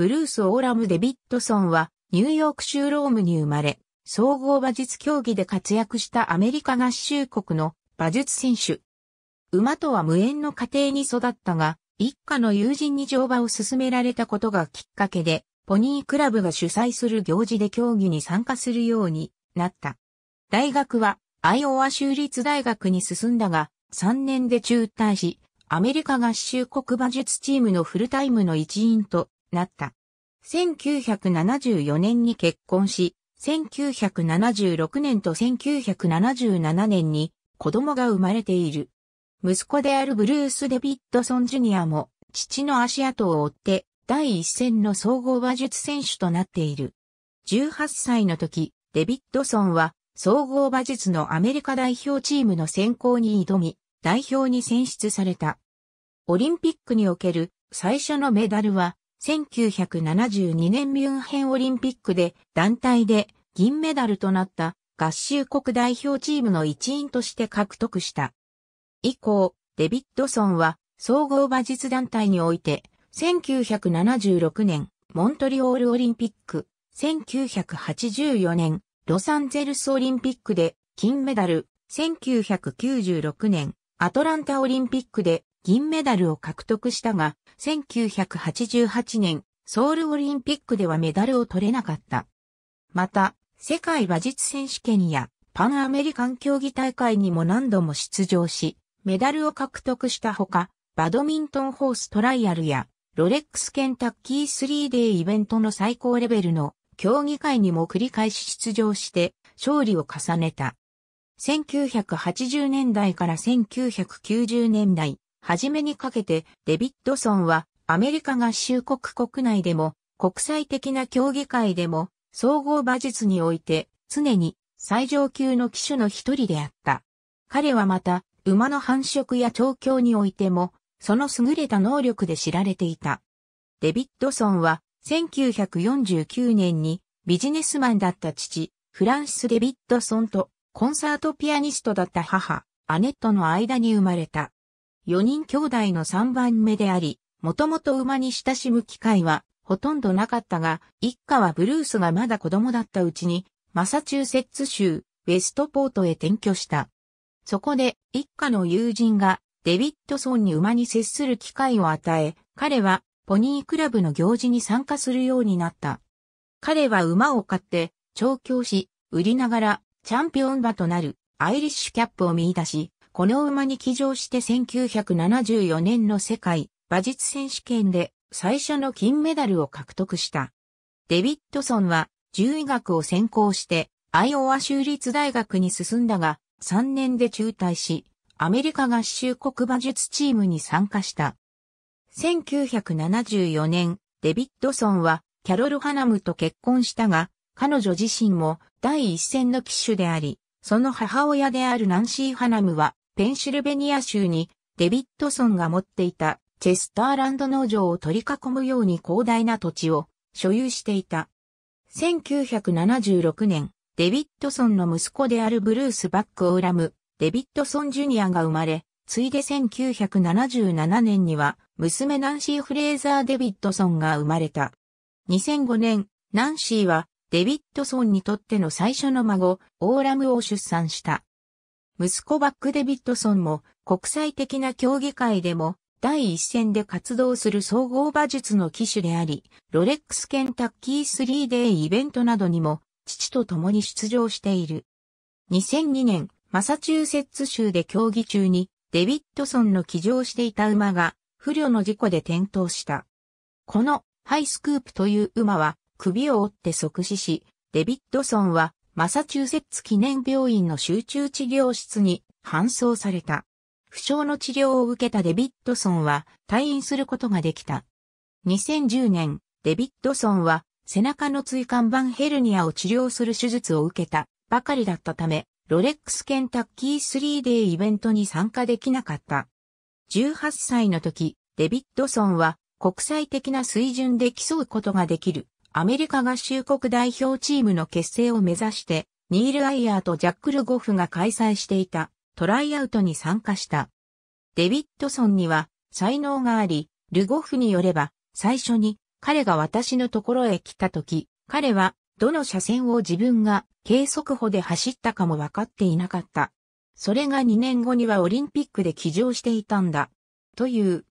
ブルース・オーラム・デビッドソンは、ニューヨーク州ロームに生まれ、総合馬術競技で活躍したアメリカ合衆国の馬術選手。馬とは無縁の家庭に育ったが、一家の友人に乗馬を勧められたことがきっかけで、ポニークラブが主催する行事で競技に参加するようになった。大学は、アイオワ州立大学に進んだが、3年で中退し、アメリカ合衆国馬術チームのフルタイムの一員となった。1974年に結婚し、1976年と1977年に子供が生まれている。息子であるブルース・デビッドソン・ジュニアも父の足跡を追って第一線の総合馬術選手となっている。18歳の時、デビッドソンは総合馬術のアメリカ代表チームの選考に挑み、代表に選出された。オリンピックにおける最初のメダルは1972年ミュンヘンオリンピックで団体で銀メダルとなった合衆国代表チームの一員として獲得した。以降、デビッドソンは総合馬術団体において1976年モントリオールオリンピック、1984年ロサンゼルスオリンピックで金メダル、1996年アトランタオリンピックで銀メダルを獲得したが、1988年、ソウルオリンピックではメダルを取れなかった。また、世界馬術選手権やパンアメリカン競技大会にも何度も出場し、メダルを獲得したほか、バドミントンホーストライアルや、ロレックスケンタッキー3デイイベントの最高レベルの競技会にも繰り返し出場して勝利を重ねた。1980年代から1990年代、初めにかけてデビッドソンはアメリカ合衆国国内でも国際的な競技会でも総合馬術において常に最上級の騎手の一人であった。彼はまた馬の繁殖や調教においてもその優れた能力で知られていた。デビッドソンは1949年にビジネスマンだった父、フランシス・デビッドソンとコンサートピアニストだった母、アネットの間に生まれた。4人兄弟の3番目であり、もともと馬に親しむ機会はほとんどなかったが、一家はブルースがまだ子供だったうちに、マサチューセッツ州、ウェストポートへ転居した。そこで、一家の友人が、デビッドソンに馬に接する機会を与え、彼は、ポニークラブの行事に参加するようになった。彼は馬を買って、調教し、売りながら、チャンピオン馬となる、アイリッシュキャップを見出し、この馬に騎乗して1974年の世界馬術選手権で最初の金メダルを獲得した。デビッドソンは獣医学を専攻してアイオワ州立大学に進んだが3年で中退しアメリカ合衆国馬術チームに参加した。1974年デビッドソンはキャロル・ハナムと結婚したが彼女自身も第一線の騎手であり、その母親であるナンシー・ハナムはペンシルベニア州にデビッドソンが持っていたチェスターランド農場を取り囲むように広大な土地を所有していた。1976年、デビッドソンの息子であるブルース・バック・を恨むデビッドソン・ジュニアが生まれ、ついで1977年には、娘ナンシー・フレーザー・デビッドソンが生まれた。2005年、ナンシーは、デビッドソンにとっての最初の孫、オーラムを出産した。息子バック・デビッドソンも国際的な競技会でも第一線で活動する総合馬術の騎手であり、ロレックスケンタッキー3デ a イベントなどにも父と共に出場している。2002年、マサチューセッツ州で競技中にデビッドソンの騎乗していた馬が不慮の事故で転倒した。このハイスクープという馬は首を折って即死し、デビッドソンはマサチューセッツ記念病院の集中治療室に搬送された。負傷の治療を受けたデビッドソンは退院することができた。2010年、デビッドソンは背中の椎間板ヘルニアを治療する手術を受けたばかりだったため、ロレックスケンタッキー3デイイベントに参加できなかった。18歳の時、デビッドソンは国際的な水準で競うことができるアメリカ合衆国代表チームの結成を目指して、ニール・アイヤーとジャック・ルゴフが開催していたトライアウトに参加した。デビッドソンには才能があり、ルゴフによれば、最初に彼が私のところへ来た時、彼はどの車線を自分が計測歩で走ったかも分かっていなかった。それが2年後にはオリンピックで騎乗していたんだ。という。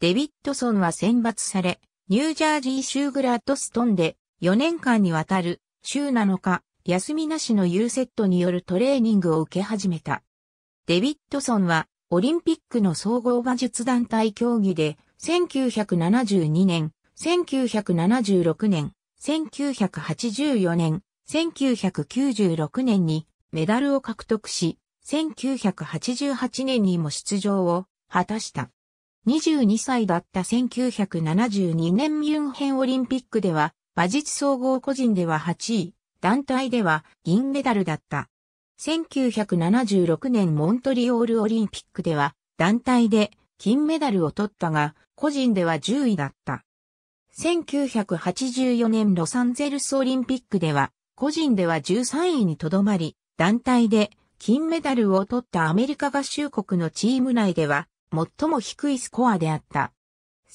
デビッドソンは選抜され、ニュージャージー州グラッドストンで4年間にわたる週7日休みなしの U セットによるトレーニングを受け始めた。デビッドソンはオリンピックの総合馬術団体競技で1972年、1976年、1984年、1996年にメダルを獲得し、1988年にも出場を果たした。22歳だった1972年ミュンヘンオリンピックでは、馬術総合個人では8位、団体では銀メダルだった。1976年モントリオールオリンピックでは、団体で金メダルを取ったが、個人では10位だった。1984年ロサンゼルスオリンピックでは、個人では13位にとどまり、団体で金メダルを取ったアメリカ合衆国のチーム内では最も低いスコアであった。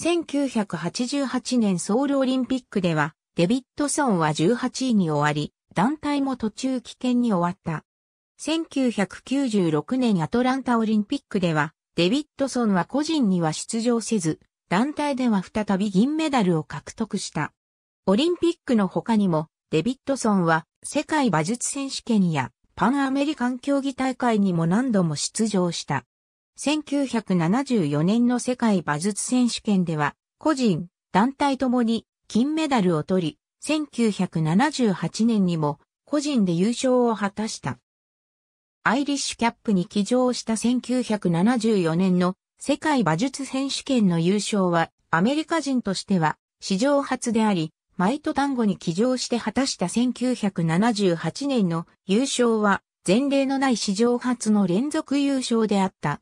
1988年ソウルオリンピックでは、デビッドソンは18位に終わり、団体も途中棄権に終わった。1996年アトランタオリンピックでは、デビッドソンは個人には出場せず、団体では再び銀メダルを獲得した。オリンピックの他にも、デビッドソンは世界馬術選手権やパンアメリカン競技大会にも何度も出場した。1974年の世界馬術選手権では、個人、団体ともに金メダルを取り、1978年にも個人で優勝を果たした。アイリッシュキャップに騎乗した1974年の世界馬術選手権の優勝はアメリカ人としては史上初であり、マイト単語に騎乗して果たした1978年の優勝は前例のない史上初の連続優勝であった。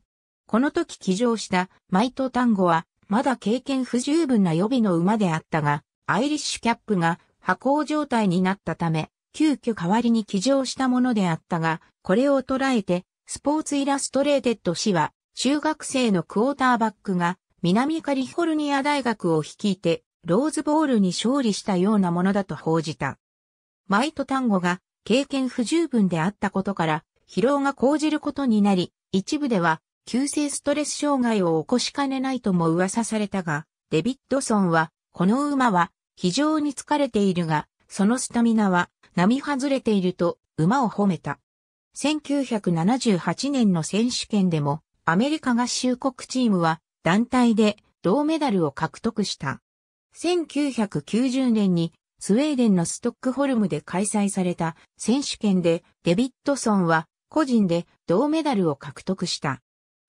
この時騎乗したマイトタンゴは、まだ経験不十分な予備の馬であったが、アイリッシュキャップが破行状態になったため、急遽代わりに騎乗したものであったが、これを捉えて、スポーツイラストレーテッド氏は、中学生のクォーターバックが、南カリフォルニア大学を率いて、ローズボールに勝利したようなものだと報じた。マイトタンゴが経験不十分であったことから、疲労が講じることになり、一部では急性ストレス障害を起こしかねないとも噂されたが、デビッドソンは、この馬は非常に疲れているが、そのスタミナは波外れていると馬を褒めた。1978年の選手権でもアメリカ合衆国チームは団体で銅メダルを獲得した。1990年にスウェーデンのストックホルムで開催された選手権でデビッドソンは個人で銅メダルを獲得した。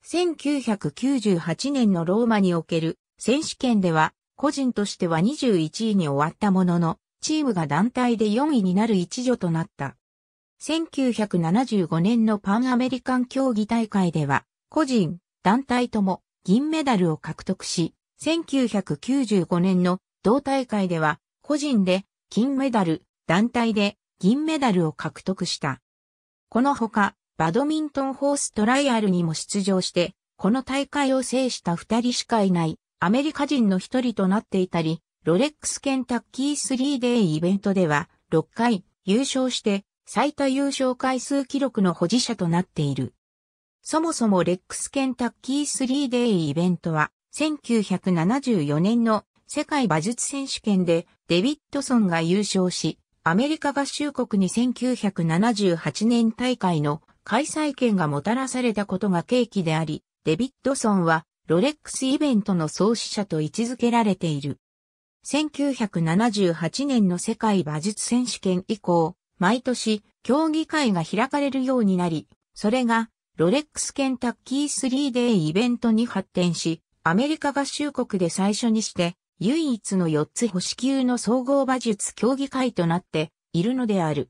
1998年のローマにおける選手権では、個人としては21位に終わったものの、チームが団体で4位になる一助となった。1975年のパンアメリカン競技大会では、個人、団体とも銀メダルを獲得し、1995年の同大会では、個人で金メダル、団体で銀メダルを獲得した。このほか、バドミントンホーストライアルにも出場して、この大会を制した二人しかいないアメリカ人の一人となっていたり、ロレックスケンタッキー3デイイベントでは6回優勝して最多優勝回数記録の保持者となっている。そもそもレックスケンタッキー3デイイベントは1974年の世界馬術選手権でデビッドソンが優勝し、アメリカ合衆国に1978年大会の開催権がもたらされたことが契機であり、デビッドソンはロレックスイベントの創始者と位置づけられている。1978年の世界馬術選手権以降、毎年競技会が開かれるようになり、それがロレックスケンタッキー3デイイベントに発展し、アメリカ合衆国で最初にして唯一の4つ星級の総合馬術競技会となっているのである。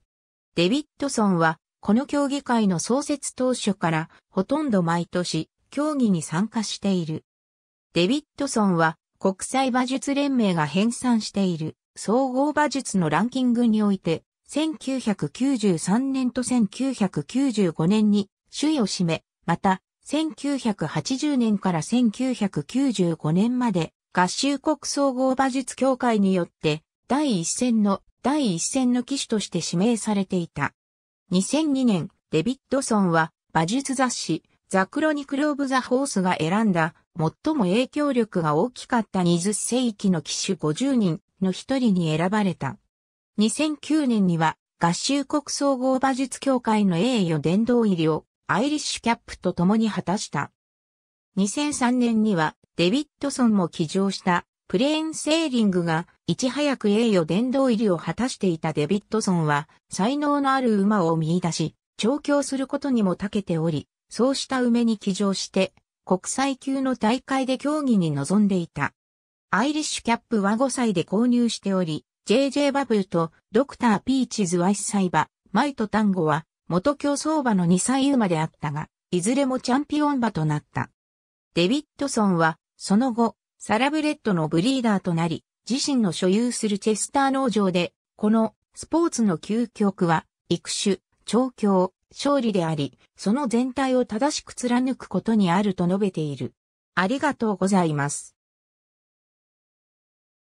デビッドソンはこの競技会の創設当初からほとんど毎年競技に参加している。デビッドソンは国際馬術連盟が編纂している総合馬術のランキングにおいて1993年と1995年に首位を占め、また1980年から1995年まで合衆国総合馬術協会によって第一線の第一線の騎手として指名されていた。2002年、デビッドソンは、馬術雑誌、ザ・クロニクル・オブ・ザ・ホースが選んだ、最も影響力が大きかった20世紀の騎手50人の一人に選ばれた。2009年には、合衆国総合馬術協会の栄誉殿堂入りを、アイリッシュキャップと共に果たした。2003年には、デビッドソンも騎乗したプレーンセーリングがいち早く栄誉殿堂入りを果たしていたデビッドソンは才能のある馬を見出し、調教することにも長けており、そうした梅に騎乗して国際級の大会で競技に臨んでいた。アイリッシュキャップは5歳で購入しており、JJ バブルとドクターピーチズワイスサイバ、マイトタンゴは元競走馬の2歳馬であったが、いずれもチャンピオン馬となった。デビッドソンは、その後、サラブレッドのブリーダーとなり、自身の所有するチェスター農場で、このスポーツの究極は、育種、調教、勝利であり、その全体を正しく貫くことにあると述べている。ありがとうございます。